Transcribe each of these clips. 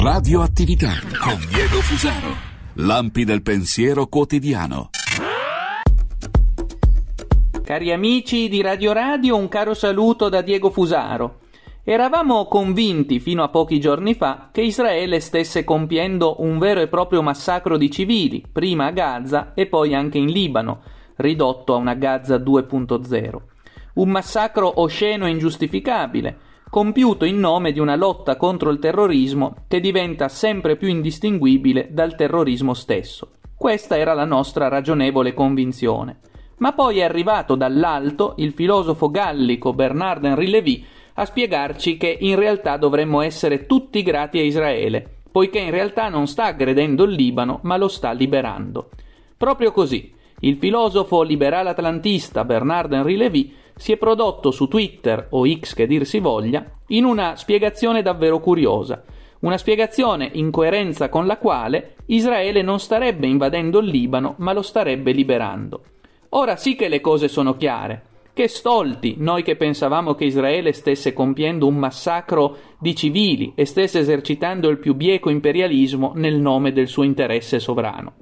Radioattività con Diego Fusaro. Lampi del pensiero quotidiano. Cari amici di Radio Radio, un caro saluto da Diego Fusaro. Eravamo convinti fino a pochi giorni fa che Israele stesse compiendo un vero e proprio massacro di civili, prima a Gaza e poi anche in Libano, ridotto a una Gaza 2.0. Un massacro osceno e ingiustificabile compiuto in nome di una lotta contro il terrorismo che diventa sempre più indistinguibile dal terrorismo stesso. Questa era la nostra ragionevole convinzione. Ma poi è arrivato dall'alto il filosofo gallico Bernard Henri Lévy a spiegarci che in realtà dovremmo essere tutti grati a Israele, poiché in realtà non sta aggredendo il Libano, ma lo sta liberando. Proprio così, il filosofo liberal atlantista Bernard Henri Lévy si è prodotto su Twitter o X che dir si voglia in una spiegazione davvero curiosa, una spiegazione in coerenza con la quale Israele non starebbe invadendo il Libano ma lo starebbe liberando. Ora sì che le cose sono chiare. Che stolti noi che pensavamo che Israele stesse compiendo un massacro di civili e stesse esercitando il più bieco imperialismo nel nome del suo interesse sovrano.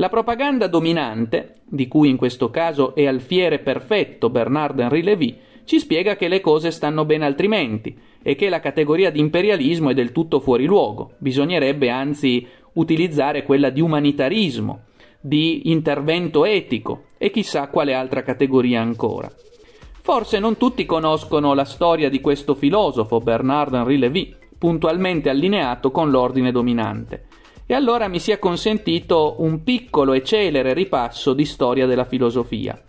La propaganda dominante, di cui in questo caso è alfiere perfetto Bernard Henri Lévy, ci spiega che le cose stanno ben altrimenti e che la categoria di imperialismo è del tutto fuori luogo. Bisognerebbe anzi utilizzare quella di umanitarismo, di intervento etico e chissà quale altra categoria ancora. Forse non tutti conoscono la storia di questo filosofo Bernard Henri Lévy, puntualmente allineato con l'ordine dominante e allora mi sia consentito un piccolo e celere ripasso di storia della filosofia.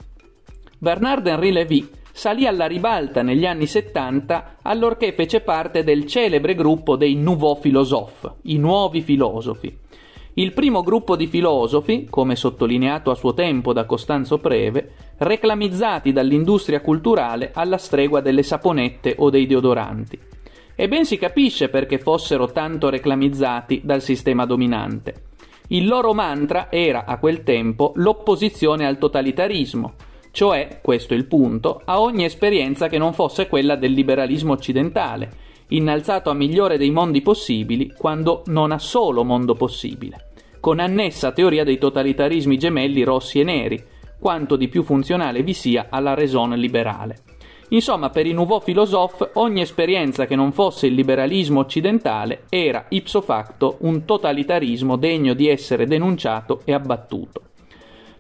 Bernard Henri Lévy salì alla ribalta negli anni 70 allorché fece parte del celebre gruppo dei Nouveaux Philosophes, i nuovi filosofi. Il primo gruppo di filosofi, come sottolineato a suo tempo da Costanzo Preve, reclamizzati dall'industria culturale alla stregua delle saponette o dei deodoranti e ben si capisce perché fossero tanto reclamizzati dal sistema dominante. Il loro mantra era a quel tempo l'opposizione al totalitarismo, cioè, questo è il punto, a ogni esperienza che non fosse quella del liberalismo occidentale, innalzato a migliore dei mondi possibili quando non ha solo mondo possibile, con annessa teoria dei totalitarismi gemelli rossi e neri, quanto di più funzionale vi sia alla raison liberale. Insomma, per i nouveau philosophes, ogni esperienza che non fosse il liberalismo occidentale era ipso facto un totalitarismo degno di essere denunciato e abbattuto.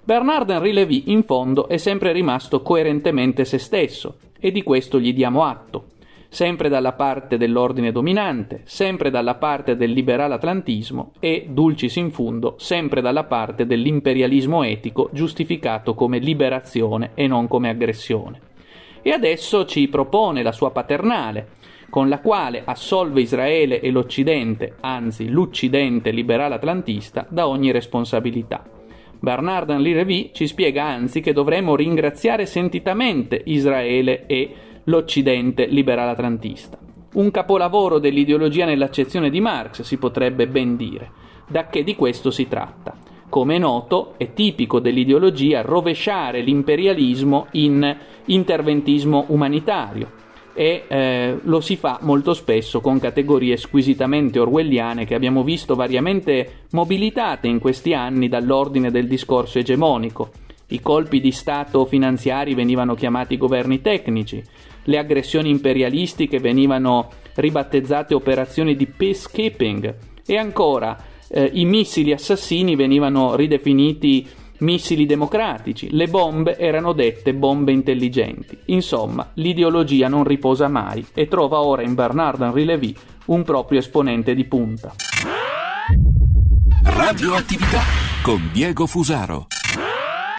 Bernard Henri Lévy, in fondo, è sempre rimasto coerentemente se stesso, e di questo gli diamo atto. Sempre dalla parte dell'ordine dominante, sempre dalla parte del liberal atlantismo e, dulcis in fundo, sempre dalla parte dell'imperialismo etico giustificato come liberazione e non come aggressione e adesso ci propone la sua paternale, con la quale assolve Israele e l'Occidente, anzi l'Occidente liberale atlantista, da ogni responsabilità. Bernard Henri Lévy ci spiega anzi che dovremmo ringraziare sentitamente Israele e l'Occidente liberale atlantista. Un capolavoro dell'ideologia nell'accezione di Marx, si potrebbe ben dire, da che di questo si tratta come è noto, è tipico dell'ideologia rovesciare l'imperialismo in interventismo umanitario e eh, lo si fa molto spesso con categorie squisitamente orwelliane che abbiamo visto variamente mobilitate in questi anni dall'ordine del discorso egemonico. I colpi di Stato finanziari venivano chiamati governi tecnici, le aggressioni imperialistiche venivano ribattezzate operazioni di peacekeeping e ancora eh, i missili assassini venivano ridefiniti missili democratici, le bombe erano dette bombe intelligenti. Insomma, l'ideologia non riposa mai e trova ora in Bernard Henri Lévy un proprio esponente di punta. Radioattività con Diego Fusaro.